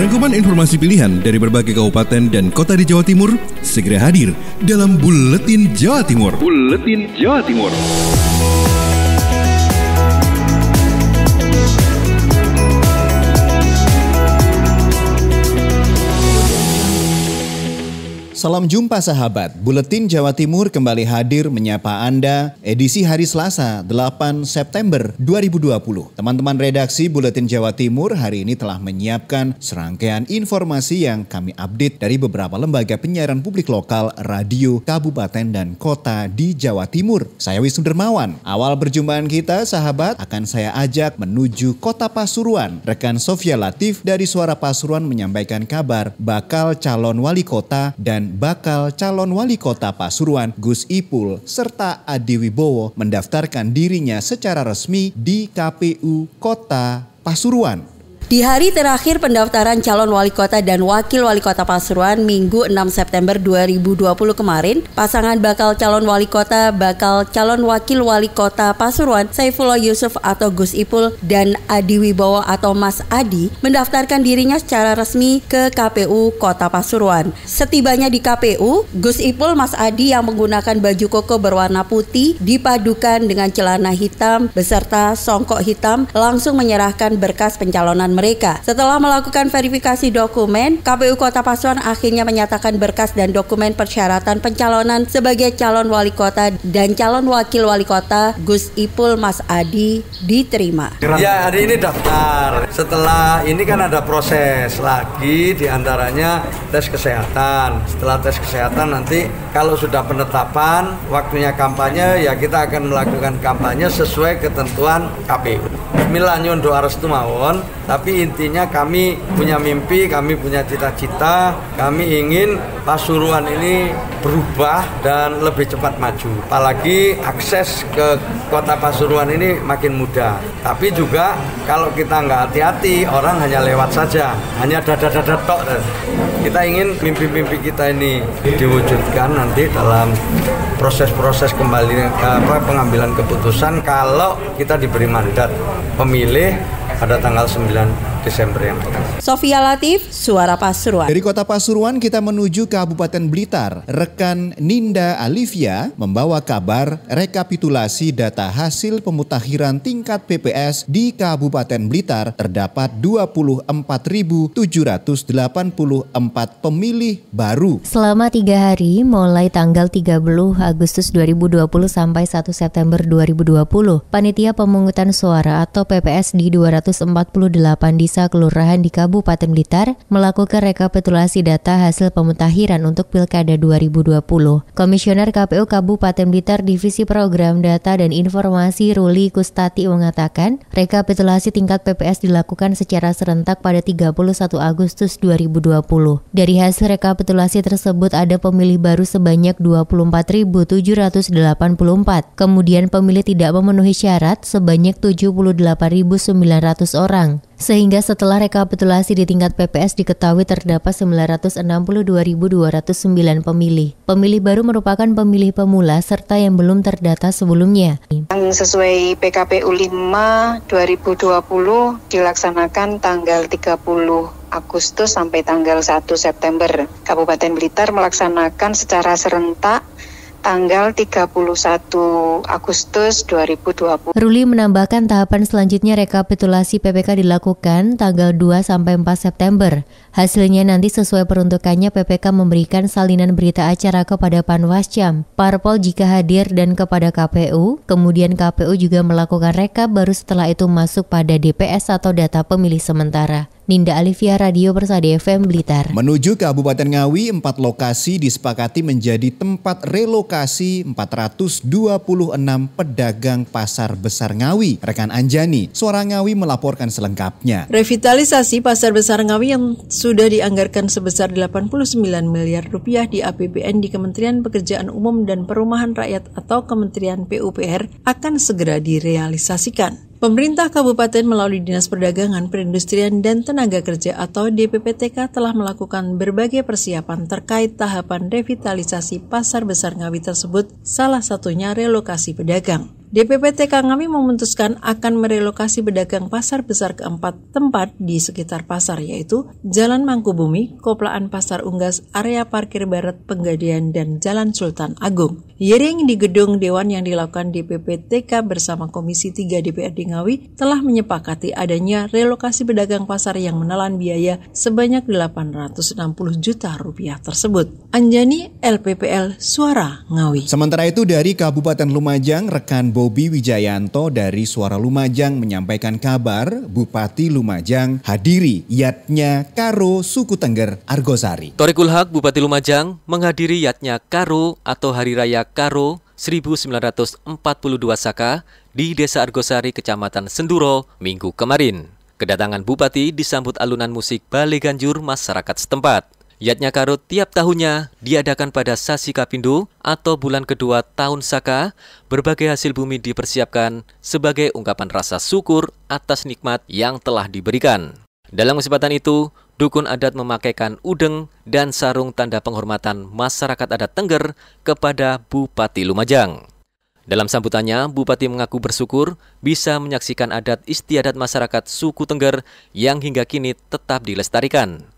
Rangkuman informasi pilihan dari berbagai kabupaten dan kota di Jawa Timur segera hadir dalam Buletin Jawa Timur. Buletin Jawa Timur. Salam jumpa sahabat, Buletin Jawa Timur kembali hadir menyapa Anda edisi hari Selasa 8 September 2020. Teman-teman redaksi Buletin Jawa Timur hari ini telah menyiapkan serangkaian informasi yang kami update dari beberapa lembaga penyiaran publik lokal, radio, kabupaten, dan kota di Jawa Timur. Saya Wisnu Dermawan. Awal perjumpaan kita sahabat akan saya ajak menuju kota Pasuruan. Rekan Sofia Latif dari Suara Pasuruan menyampaikan kabar bakal calon wali kota dan bakal calon wali kota Pasuruan Gus Ipul serta Adi Wibowo mendaftarkan dirinya secara resmi di KPU Kota Pasuruan. Di hari terakhir pendaftaran calon wali kota dan wakil wali kota Pasuruan Minggu 6 September 2020 kemarin, pasangan bakal calon wali kota, bakal calon wakil wali kota Pasuruan Saifullah Yusuf atau Gus Ipul dan Adi Wibowo atau Mas Adi mendaftarkan dirinya secara resmi ke KPU Kota Pasuruan. Setibanya di KPU, Gus Ipul Mas Adi yang menggunakan baju koko berwarna putih dipadukan dengan celana hitam beserta songkok hitam langsung menyerahkan berkas pencalonan mereka. Setelah melakukan verifikasi dokumen, KPU Kota Pasuruan akhirnya menyatakan berkas dan dokumen persyaratan pencalonan sebagai calon wali kota dan calon wakil wali kota Gus Ipul Mas Adi diterima. Ya, hari ini daftar. Setelah ini kan ada proses lagi diantaranya tes kesehatan. Setelah tes kesehatan nanti kalau sudah penetapan waktunya kampanye ya kita akan melakukan kampanye sesuai ketentuan KPU. Mila nyun doa restu mawon, tapi tapi intinya kami punya mimpi, kami punya cita-cita, kami ingin Pasuruan ini berubah dan lebih cepat maju. Apalagi akses ke kota Pasuruan ini makin mudah. Tapi juga kalau kita nggak hati-hati, orang hanya lewat saja, hanya dadadadadok. Kita ingin mimpi-mimpi kita ini diwujudkan nanti dalam proses-proses kembali eh, apa, pengambilan keputusan kalau kita diberi mandat pemilih pada tanggal 9 Desember yang akan. Sofia Latif, Suara Pasuruan. Dari kota Pasuruan kita menuju Kabupaten Blitar. Rekan Ninda Alivia membawa kabar rekapitulasi data hasil pemutakhiran tingkat PPS di Kabupaten Blitar terdapat 24.784 pemilih baru. Selama tiga hari mulai tanggal 30 Agustus 2020 sampai 1 September 2020, Panitia Pemungutan Suara atau PPS di 248 di Desa kelurahan di Kabupaten Blitar melakukan rekapitulasi data hasil pemutahiran untuk Pilkada 2020. Komisioner KPU Kabupaten Blitar Divisi Program Data dan Informasi Ruli Kustati mengatakan, rekapitulasi tingkat PPS dilakukan secara serentak pada 31 Agustus 2020. Dari hasil rekapitulasi tersebut ada pemilih baru sebanyak 24.784, kemudian pemilih tidak memenuhi syarat sebanyak 78.900 orang. Sehingga setelah rekapitulasi di tingkat PPS diketahui terdapat 962.209 pemilih. Pemilih baru merupakan pemilih pemula serta yang belum terdata sebelumnya. Yang sesuai PKPU 5 2020 dilaksanakan tanggal 30 Agustus sampai tanggal 1 September. Kabupaten Blitar melaksanakan secara serentak tanggal 31 Agustus 2020. Ruli menambahkan tahapan selanjutnya rekapitulasi PPK dilakukan tanggal 2 sampai 4 September. Hasilnya nanti sesuai peruntukannya PPK memberikan salinan berita acara kepada Panwascam, Parpol jika hadir dan kepada KPU, kemudian KPU juga melakukan rekap baru setelah itu masuk pada DPS atau data pemilih sementara. Ninda Alivia Radio Persada FM Blitar. Menuju Kabupaten Ngawi, empat lokasi disepakati menjadi tempat relokasi 426 pedagang pasar besar Ngawi. Rekan Anjani, Suara Ngawi melaporkan selengkapnya. Revitalisasi pasar besar Ngawi yang sudah dianggarkan sebesar 89 miliar rupiah di APBN di Kementerian Pekerjaan Umum dan Perumahan Rakyat atau Kementerian PUPR akan segera direalisasikan. Pemerintah kabupaten melalui Dinas Perdagangan, Perindustrian, dan Tenaga Kerja atau DPPTK telah melakukan berbagai persiapan terkait tahapan revitalisasi pasar besar Ngawi tersebut, salah satunya relokasi pedagang. DPP TK Ngawi memutuskan akan merelokasi pedagang pasar besar keempat tempat di sekitar pasar yaitu Jalan Mangkubumi, Koplaan Pasar Unggas, area parkir barat Penggadian, dan Jalan Sultan Agung. Yering di gedung Dewan yang dilakukan DPP TK bersama Komisi 3 DPRD Ngawi telah menyepakati adanya relokasi pedagang pasar yang menelan biaya sebanyak 860 juta rupiah tersebut. Anjani LPPL Suara Ngawi. Sementara itu dari Kabupaten Lumajang, rekan Bobi Wijayanto dari Suara Lumajang menyampaikan kabar Bupati Lumajang hadiri yatnya Karo Suku Tengger Argosari. Torikul Hak Bupati Lumajang menghadiri yatnya Karo atau Hari Raya Karo 1942 Saka di Desa Argosari, Kecamatan Senduro, Minggu kemarin. Kedatangan Bupati disambut alunan musik Bale Ganjur masyarakat setempat. Yatnya Karut tiap tahunnya diadakan pada Sasi Kapindu atau bulan kedua tahun Saka. Berbagai hasil bumi dipersiapkan sebagai ungkapan rasa syukur atas nikmat yang telah diberikan. Dalam kesempatan itu, dukun adat memakaikan udeng dan sarung tanda penghormatan masyarakat adat Tengger kepada Bupati Lumajang. Dalam sambutannya, Bupati mengaku bersyukur bisa menyaksikan adat istiadat masyarakat suku Tengger yang hingga kini tetap dilestarikan.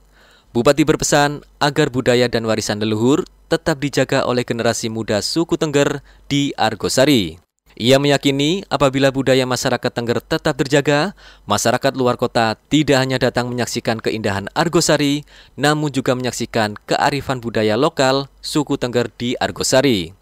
Bupati berpesan agar budaya dan warisan leluhur tetap dijaga oleh generasi muda suku Tengger di Argosari. Ia meyakini apabila budaya masyarakat Tengger tetap terjaga, masyarakat luar kota tidak hanya datang menyaksikan keindahan Argosari, namun juga menyaksikan kearifan budaya lokal suku Tengger di Argosari.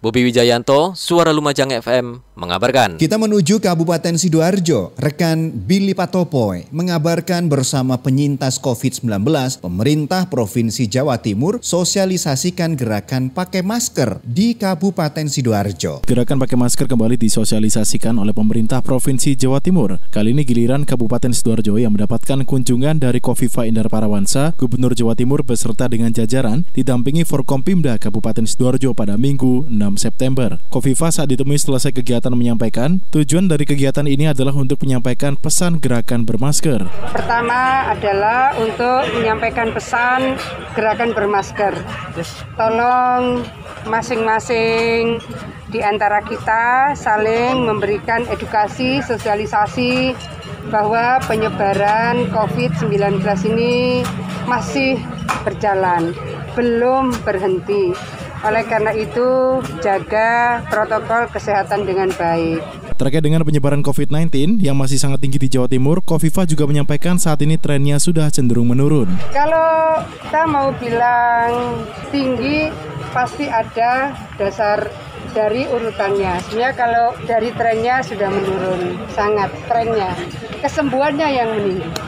Bobi Wijayanto, Suara Lumajang FM, mengabarkan. Kita menuju Kabupaten Sidoarjo. Rekan Billy Patopoy mengabarkan bersama penyintas COVID-19, pemerintah Provinsi Jawa Timur sosialisasikan gerakan pakai masker di Kabupaten Sidoarjo. Gerakan pakai masker kembali disosialisasikan oleh pemerintah Provinsi Jawa Timur. Kali ini giliran Kabupaten Sidoarjo yang mendapatkan kunjungan dari Kofifa Indar Parawansa, Gubernur Jawa Timur beserta dengan jajaran didampingi Forkompimda Kabupaten Sidoarjo pada Minggu 6 6 September. Kofifa saat ditemui selesai kegiatan menyampaikan, tujuan dari kegiatan ini adalah untuk menyampaikan pesan gerakan bermasker. Pertama adalah untuk menyampaikan pesan gerakan bermasker. Tolong masing-masing di antara kita saling memberikan edukasi, sosialisasi bahwa penyebaran COVID-19 ini masih berjalan, belum berhenti. Oleh karena itu, jaga protokol kesehatan dengan baik. Terkait dengan penyebaran COVID-19 yang masih sangat tinggi di Jawa Timur, Kofifa juga menyampaikan saat ini trennya sudah cenderung menurun. Kalau kita mau bilang tinggi, pasti ada dasar dari urutannya. Sebenarnya kalau dari trennya sudah menurun sangat trennya. Kesembuhannya yang meninggi.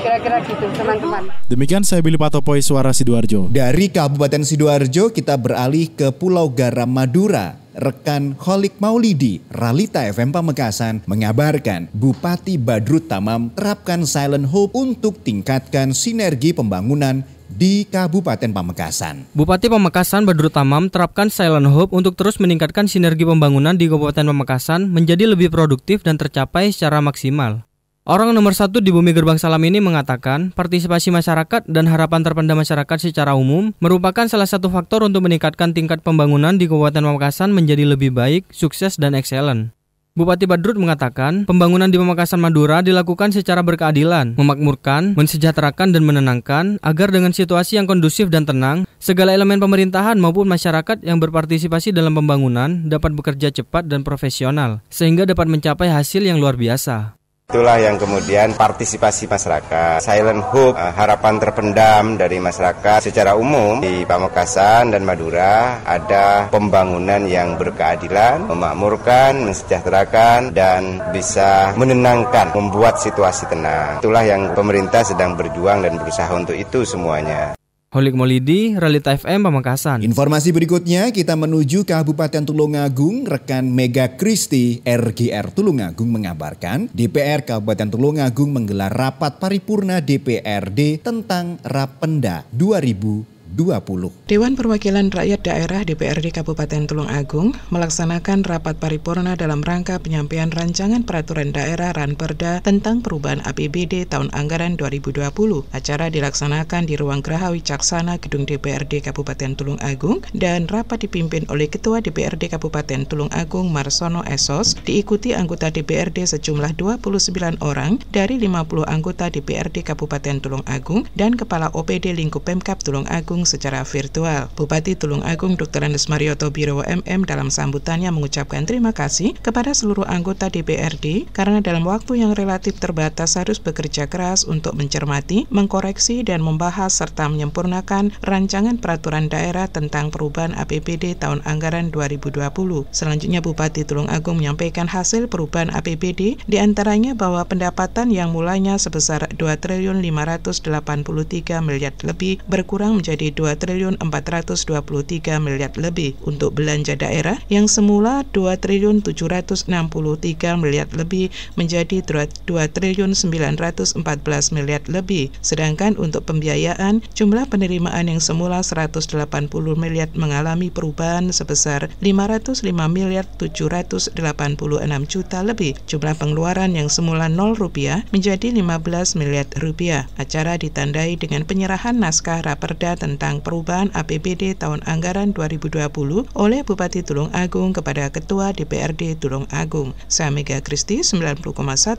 Kira-kira gitu teman-teman. Demikian saya Billy Patopoi Suara Sidoarjo. Dari Kabupaten Sidoarjo kita beralih ke Pulau Garam Madura rekan Holik Maulidi, Ralita FM Pamekasan, mengabarkan Bupati Badrut Tamam terapkan silent hope untuk tingkatkan sinergi pembangunan di Kabupaten Pamekasan. Bupati Pamekasan Badrut Tamam terapkan Silent Hope untuk terus meningkatkan sinergi pembangunan di Kabupaten Pamekasan menjadi lebih produktif dan tercapai secara maksimal. Orang nomor satu di Bumi Gerbang Salam ini mengatakan, partisipasi masyarakat dan harapan terpendam masyarakat secara umum merupakan salah satu faktor untuk meningkatkan tingkat pembangunan di Kabupaten Pamekasan menjadi lebih baik, sukses, dan excellent. Bupati Badrut mengatakan, pembangunan di Pamekasan Madura dilakukan secara berkeadilan, memakmurkan, mensejahterakan dan menenangkan agar dengan situasi yang kondusif dan tenang, segala elemen pemerintahan maupun masyarakat yang berpartisipasi dalam pembangunan dapat bekerja cepat dan profesional, sehingga dapat mencapai hasil yang luar biasa. Itulah yang kemudian partisipasi masyarakat, silent hope, eh, harapan terpendam dari masyarakat secara umum di Pamekasan dan Madura ada pembangunan yang berkeadilan, memakmurkan, mensejahterakan dan bisa menenangkan, membuat situasi tenang. Itulah yang pemerintah sedang berjuang dan berusaha untuk itu semuanya. Holik Molidi, Relit FM Pamekasan. Informasi berikutnya kita menuju Kabupaten Tulungagung. Rekan Mega Kristi RGR Tulungagung mengabarkan DPR Kabupaten Tulungagung menggelar rapat paripurna DPRD tentang Rapenda 2000 2020. Dewan Perwakilan Rakyat Daerah DPRD Kabupaten Tulung Agung melaksanakan rapat paripurna dalam rangka penyampaian rancangan peraturan daerah Ranperda tentang perubahan APBD tahun anggaran 2020. Acara dilaksanakan di ruang Graha Wicaksana Gedung DPRD Kabupaten Tulung Agung dan rapat dipimpin oleh Ketua DPRD Kabupaten Tulung Agung Marsono Esos diikuti anggota DPRD sejumlah 29 orang dari 50 anggota DPRD Kabupaten Tulung Agung dan Kepala OPD lingkup Pemkap Tulung Agung Agung secara virtual. Bupati Tulung Agung Dr. Andes Marioto Biro MM dalam sambutannya mengucapkan terima kasih kepada seluruh anggota DPRD karena dalam waktu yang relatif terbatas harus bekerja keras untuk mencermati, mengkoreksi, dan membahas serta menyempurnakan rancangan peraturan daerah tentang perubahan APBD tahun anggaran 2020. Selanjutnya Bupati Tulung Agung menyampaikan hasil perubahan APBD diantaranya bahwa pendapatan yang mulanya sebesar 2 triliun 583 miliar lebih berkurang menjadi ratus 2 triliun 423 miliar lebih untuk belanja daerah yang semula 2 triliun 763 miliar lebih menjadi 2 triliun 914 miliar lebih. Sedangkan untuk pembiayaan, jumlah penerimaan yang semula 180 miliar mengalami perubahan sebesar 505 miliar 786 juta lebih. Jumlah pengeluaran yang semula 0 rupiah menjadi 15 miliar rupiah. Acara ditandai dengan penyerahan naskah raperda tentang tentang perubahan APBD tahun anggaran 2020 oleh Bupati Tulung Agung kepada Ketua DPRD Tulung Agung. Saya Mega Kristi, 90,1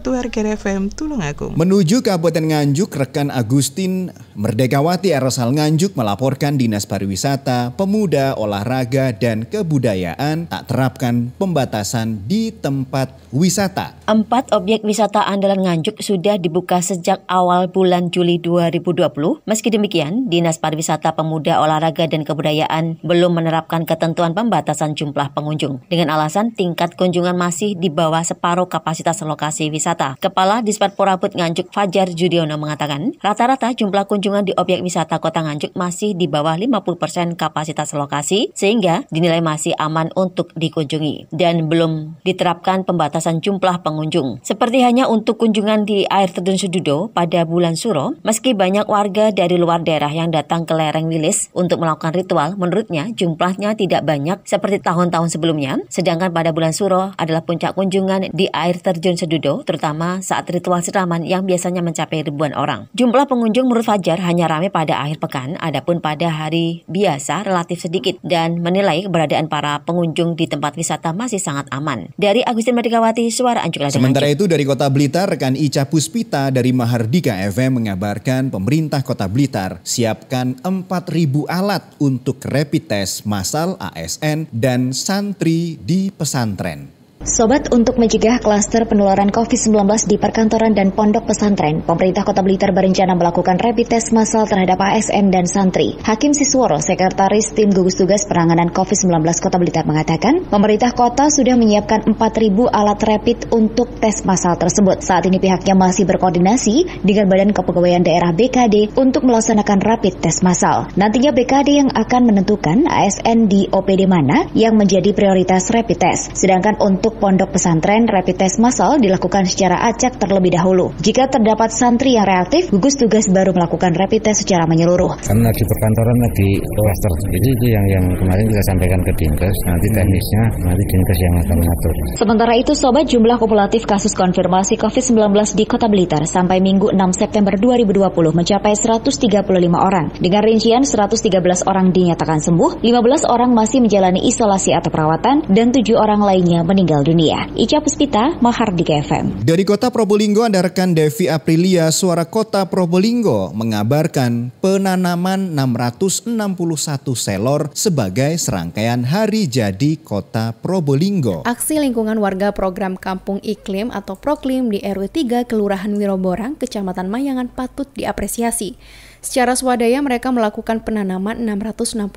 RGR FM Tulung Agung. Menuju Kabupaten Nganjuk, rekan Agustin Merdekawati Erosal Nganjuk melaporkan Dinas Pariwisata, Pemuda, Olahraga, dan Kebudayaan tak terapkan pembatasan di tempat wisata. Empat objek wisata andalan Nganjuk sudah dibuka sejak awal bulan Juli 2020. Meski demikian, Dinas Pariwisata Pemuda Olahraga dan Kebudayaan belum menerapkan ketentuan pembatasan jumlah pengunjung dengan alasan tingkat kunjungan masih di bawah separuh kapasitas lokasi wisata. Kepala Dispar Put Nganjuk Fajar Judiono mengatakan, rata-rata jumlah kunjungan di objek wisata Kota Nganjuk masih di bawah 50% kapasitas lokasi sehingga dinilai masih aman untuk dikunjungi dan belum diterapkan pembatasan jumlah pengunjung. Seperti hanya untuk kunjungan di air terjun Sududo pada bulan Suro, meski banyak warga dari luar daerah yang datang ke Lereng lereng Wilis untuk melakukan ritual, menurutnya jumlahnya tidak banyak seperti tahun-tahun sebelumnya, sedangkan pada bulan Suro adalah puncak kunjungan di air terjun Sedudo, terutama saat ritual siraman yang biasanya mencapai ribuan orang. Jumlah pengunjung menurut Fajar hanya ramai pada akhir pekan, adapun pada hari biasa relatif sedikit dan menilai keberadaan para pengunjung di tempat wisata masih sangat aman. Dari Agustin Merdekawati, Suara Anjuk Sementara itu dari Kota Blitar, rekan Ica Puspita dari Mahardika FM mengabarkan pemerintah Kota Blitar siapkan 4.000 alat untuk rapid test masal ASN dan santri di pesantren. Sobat, untuk mencegah klaster penularan COVID-19 di perkantoran dan pondok pesantren, pemerintah Kota Blitar berencana melakukan rapid test massal terhadap ASN dan santri. Hakim Sisworo, Sekretaris Tim Gugus Tugas Penanganan COVID-19 Kota Blitar mengatakan, pemerintah kota sudah menyiapkan 4.000 alat rapid untuk tes massal tersebut. Saat ini pihaknya masih berkoordinasi dengan Badan Kepegawaian Daerah BKD untuk melaksanakan rapid test massal. Nantinya BKD yang akan menentukan ASN di OPD mana yang menjadi prioritas rapid test. Sedangkan untuk untuk pondok pesantren, rapid test massal dilakukan secara acak terlebih dahulu. Jika terdapat santri yang reaktif, gugus tugas baru melakukan rapid test secara menyeluruh. Karena di perkantoran lagi cluster. Jadi itu yang yang kemarin kita sampaikan ke dinkes. Nanti hmm. teknisnya nanti dinkes yang akan mengatur. Sementara itu, sobat jumlah kumulatif kasus konfirmasi COVID-19 di Kota Blitar sampai Minggu 6 September 2020 mencapai 135 orang. Dengan rincian 113 orang dinyatakan sembuh, 15 orang masih menjalani isolasi atau perawatan, dan 7 orang lainnya meninggal dunia. Ica Puspita, Mahardika FM. Dari kota Probolinggo, ada rekan Devi Aprilia, suara kota Probolinggo, mengabarkan penanaman 661 selor sebagai serangkaian hari jadi kota Probolinggo. Aksi lingkungan warga program Kampung Iklim atau Proklim di RW 3 Kelurahan Wiroborang, Kecamatan Mayangan patut diapresiasi. Secara swadaya mereka melakukan penanaman 661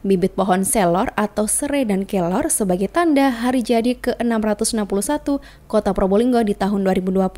bibit pohon selor atau serai dan kelor sebagai tanda hari jadi ke-661 Kota Probolinggo di tahun 2020.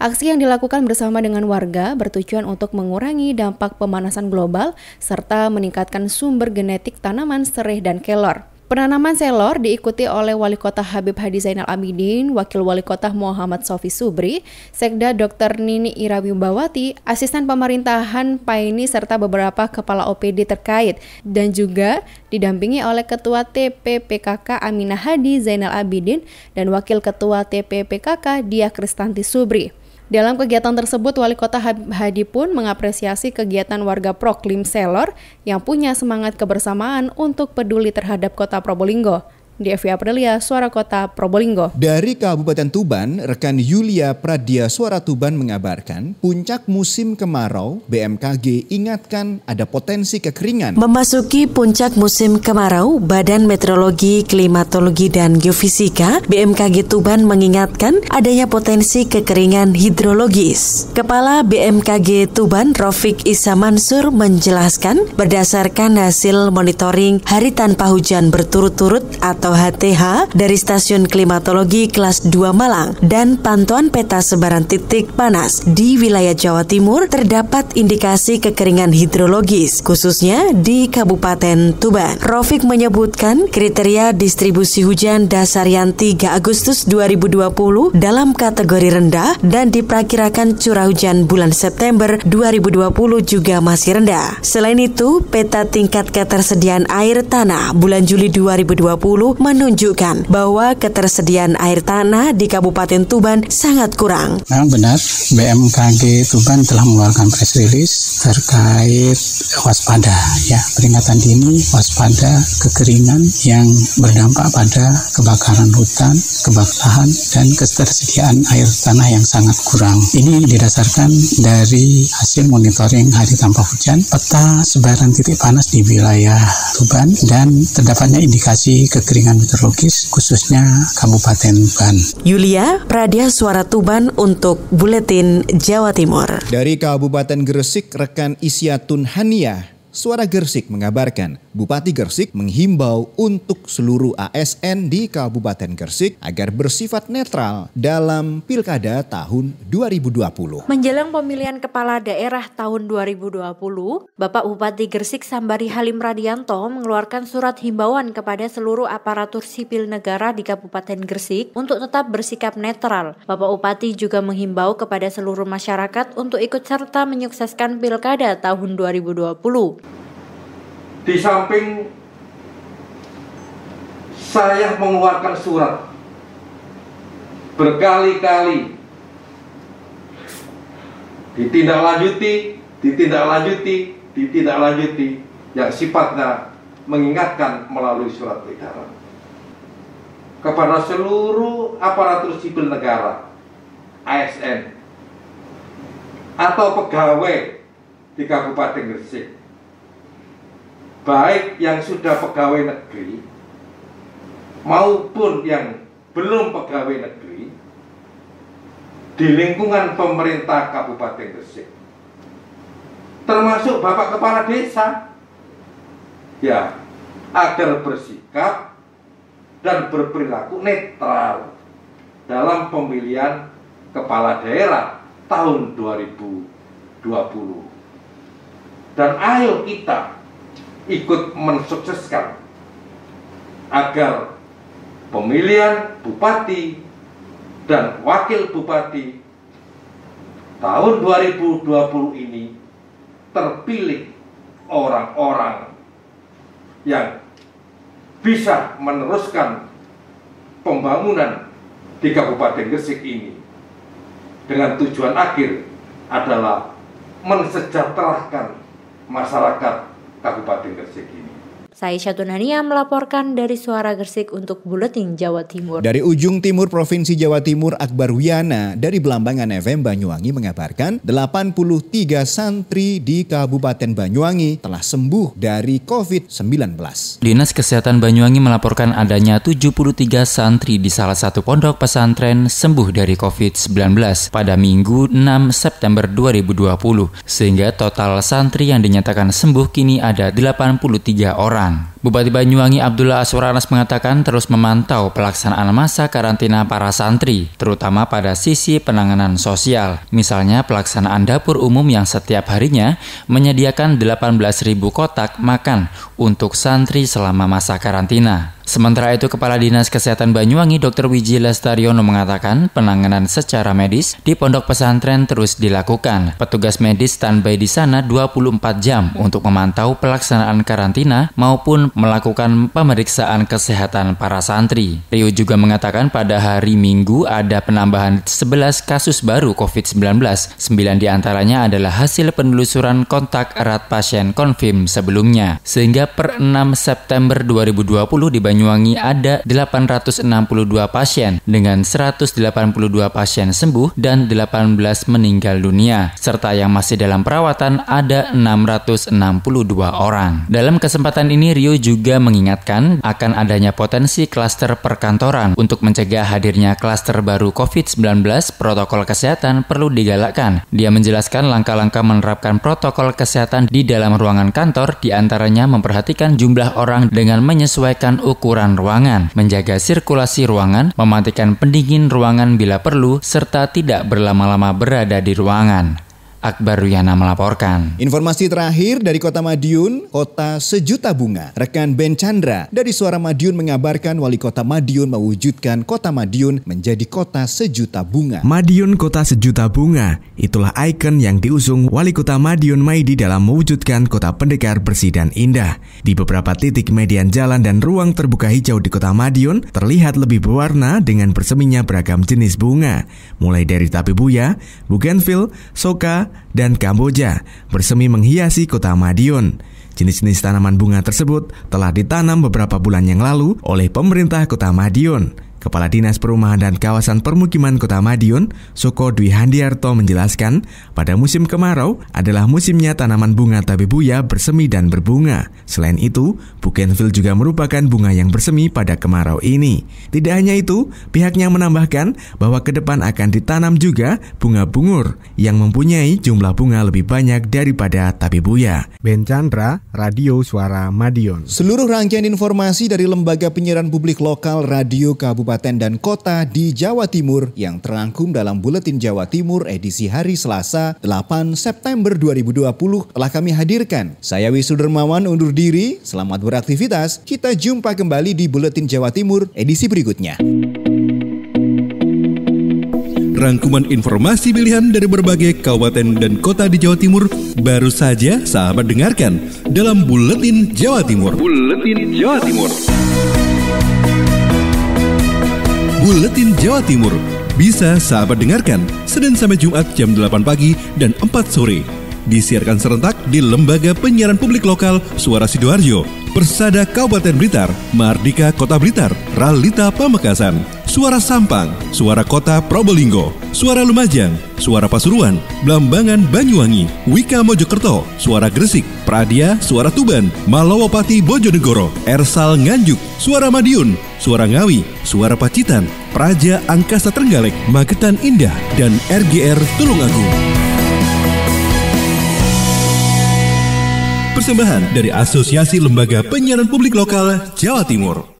Aksi yang dilakukan bersama dengan warga bertujuan untuk mengurangi dampak pemanasan global serta meningkatkan sumber genetik tanaman serai dan kelor. Penanaman selor diikuti oleh Wali Kota Habib Hadi Zainal Abidin, Wakil Wali Kota Muhammad Sofi Subri, Sekda Dr. Nini Irawi Mbawati, Asisten Pemerintahan Paini serta beberapa kepala OPD terkait dan juga didampingi oleh Ketua TPPKK Aminah Hadi Zainal Abidin dan Wakil Ketua TPPKK Dia Kristanti Subri. Dalam kegiatan tersebut, Wali Kota Hadi pun mengapresiasi kegiatan warga Proklim Selor yang punya semangat kebersamaan untuk peduli terhadap kota Probolinggo. Di FV Aprilia, Suara Kota Probolinggo. Dari Kabupaten Tuban, rekan Yulia Pradia Suara Tuban mengabarkan, puncak musim kemarau, BMKG ingatkan ada potensi kekeringan. Memasuki puncak musim kemarau, Badan Meteorologi, Klimatologi, dan Geofisika, BMKG Tuban mengingatkan adanya potensi kekeringan hidrologis. Kepala BMKG Tuban, Rofik Isa Mansur, menjelaskan berdasarkan hasil monitoring hari tanpa hujan berturut-turut atau atau HTH dari Stasiun Klimatologi kelas 2 Malang dan pantauan peta sebaran titik panas di wilayah Jawa Timur terdapat indikasi kekeringan hidrologis khususnya di Kabupaten Tuban. Rofik menyebutkan kriteria distribusi hujan dasar yang 3 Agustus 2020 dalam kategori rendah dan diperkirakan curah hujan bulan September 2020 juga masih rendah. Selain itu, peta tingkat ketersediaan air tanah bulan Juli 2020 menunjukkan bahwa ketersediaan air tanah di Kabupaten Tuban sangat kurang. Memang benar, BMKG Tuban telah mengeluarkan press release terkait waspada, ya peringatan dini waspada kekeringan yang berdampak pada kebakaran hutan, kebakaran dan ketersediaan air tanah yang sangat kurang. Ini didasarkan dari hasil monitoring hari tanpa hujan, peta sebaran titik panas di wilayah Tuban dan terdapatnya indikasi kekeringan kepentingan meteorologis khususnya Kabupaten Tuban. Yulia Pradia Suara Tuban untuk Buletin Jawa Timur. Dari Kabupaten Gresik, rekan Isyatun Hania Suara Gersik mengabarkan, Bupati Gersik menghimbau untuk seluruh ASN di Kabupaten Gersik agar bersifat netral dalam Pilkada tahun 2020. Menjelang pemilihan kepala daerah tahun 2020, Bapak Bupati Gersik Sambari Halim Radianto mengeluarkan surat himbauan kepada seluruh aparatur sipil negara di Kabupaten Gersik untuk tetap bersikap netral. Bapak Bupati juga menghimbau kepada seluruh masyarakat untuk ikut serta menyukseskan Pilkada tahun 2020 di samping saya mengeluarkan surat berkali-kali ditindaklanjuti, ditindaklanjuti, ditindaklanjuti yang sifatnya mengingatkan melalui surat edaran kepada seluruh aparatur sipil negara ASN atau pegawai di Kabupaten Gresik baik yang sudah pegawai negeri maupun yang belum pegawai negeri di lingkungan pemerintah Kabupaten Gresik termasuk Bapak Kepala Desa ya agar bersikap dan berperilaku netral dalam pemilihan kepala daerah tahun 2020 dan ayo kita ikut mensukseskan agar pemilihan bupati dan wakil bupati tahun 2020 ini terpilih orang-orang yang bisa meneruskan pembangunan di Kabupaten Gresik ini dengan tujuan akhir adalah mensejahterakan masyarakat Kabupaten Gresik ini. Saya Syatunania melaporkan dari Suara Gersik untuk Buletin Jawa Timur. Dari ujung timur Provinsi Jawa Timur, Akbar Wiana dari Belambangan FM Banyuwangi mengabarkan 83 santri di Kabupaten Banyuwangi telah sembuh dari COVID-19. Dinas Kesehatan Banyuwangi melaporkan adanya 73 santri di salah satu pondok pesantren sembuh dari COVID-19 pada Minggu 6 September 2020, sehingga total santri yang dinyatakan sembuh kini ada 83 orang sekarang Bupati Banyuwangi Abdullah Aswaranas mengatakan terus memantau pelaksanaan masa karantina para santri, terutama pada sisi penanganan sosial. Misalnya pelaksanaan dapur umum yang setiap harinya menyediakan 18.000 kotak makan untuk santri selama masa karantina. Sementara itu, Kepala Dinas Kesehatan Banyuwangi Dr. Wiji Lestariono mengatakan penanganan secara medis di pondok pesantren terus dilakukan. Petugas medis standby di sana 24 jam untuk memantau pelaksanaan karantina maupun melakukan pemeriksaan kesehatan para santri. Rio juga mengatakan pada hari Minggu ada penambahan 11 kasus baru COVID-19. 9 diantaranya adalah hasil penelusuran kontak erat pasien konfirm sebelumnya. Sehingga per 6 September 2020 di Banyuwangi ada 862 pasien dengan 182 pasien sembuh dan 18 meninggal dunia. Serta yang masih dalam perawatan ada 662 orang. Dalam kesempatan ini Rio juga mengingatkan akan adanya potensi klaster perkantoran. Untuk mencegah hadirnya klaster baru COVID-19, protokol kesehatan perlu digalakkan. Dia menjelaskan langkah-langkah menerapkan protokol kesehatan di dalam ruangan kantor, diantaranya memperhatikan jumlah orang dengan menyesuaikan ukuran ruangan, menjaga sirkulasi ruangan, mematikan pendingin ruangan bila perlu, serta tidak berlama-lama berada di ruangan. Akbar Riana melaporkan. Informasi terakhir dari Kota Madiun, Kota Sejuta Bunga. Rekan Ben Chandra dari Suara Madiun mengabarkan Wali Kota Madiun mewujudkan Kota Madiun menjadi Kota Sejuta Bunga. Madiun Kota Sejuta Bunga, itulah ikon yang diusung Wali Kota Madiun Maidi dalam mewujudkan kota pendekar bersih dan indah. Di beberapa titik median jalan dan ruang terbuka hijau di Kota Madiun terlihat lebih berwarna dengan berseminya beragam jenis bunga, mulai dari tapi tabibuya, bougainville, soka, dan Kamboja bersemi menghiasi kota Madiun. Jenis-jenis tanaman bunga tersebut telah ditanam beberapa bulan yang lalu oleh pemerintah kota Madiun. Kepala Dinas Perumahan dan Kawasan Permukiman Kota Madiun, Soko Dwi Handiarto menjelaskan, pada musim kemarau adalah musimnya tanaman bunga tabebuya bersemi dan berbunga. Selain itu, bougainville juga merupakan bunga yang bersemi pada kemarau ini. Tidak hanya itu, pihaknya menambahkan bahwa ke depan akan ditanam juga bunga bungur yang mempunyai jumlah bunga lebih banyak daripada tabebuya. Ben Chandra, Radio Suara Madiun. Seluruh rangkaian informasi dari Lembaga Penyiaran Publik Lokal Radio Kabupaten kabupaten dan kota di Jawa Timur yang terangkum dalam Buletin Jawa Timur edisi hari Selasa 8 September 2020 telah kami hadirkan. Saya Wisu Dermawan undur diri, selamat beraktivitas. Kita jumpa kembali di Buletin Jawa Timur edisi berikutnya. Rangkuman informasi pilihan dari berbagai kabupaten dan kota di Jawa Timur baru saja sahabat dengarkan dalam Buletin Jawa Timur. Buletin Jawa Timur. Buletin Jawa Timur. Bisa sahabat dengarkan Senin sampai Jumat jam 8 pagi dan 4 sore. Disiarkan serentak di Lembaga Penyiaran Publik Lokal Suara Sidoarjo Persada Kabupaten Blitar, Mardika Kota Blitar, Ralita Pamekasan, Suara Sampang, Suara Kota Probolinggo, Suara Lumajang, Suara Pasuruan, Blambangan Banyuwangi, Wika Mojokerto, Suara Gresik, Pradia, Suara Tuban, Malawapati Bojonegoro, Ersal Nganjuk, Suara Madiun, Suara Ngawi, Suara Pacitan, Praja Angkasa Trenggalek, Magetan Indah, dan RGR Tulungagung. Persembahan dari Asosiasi Lembaga Penyiaran Publik Lokal Jawa Timur.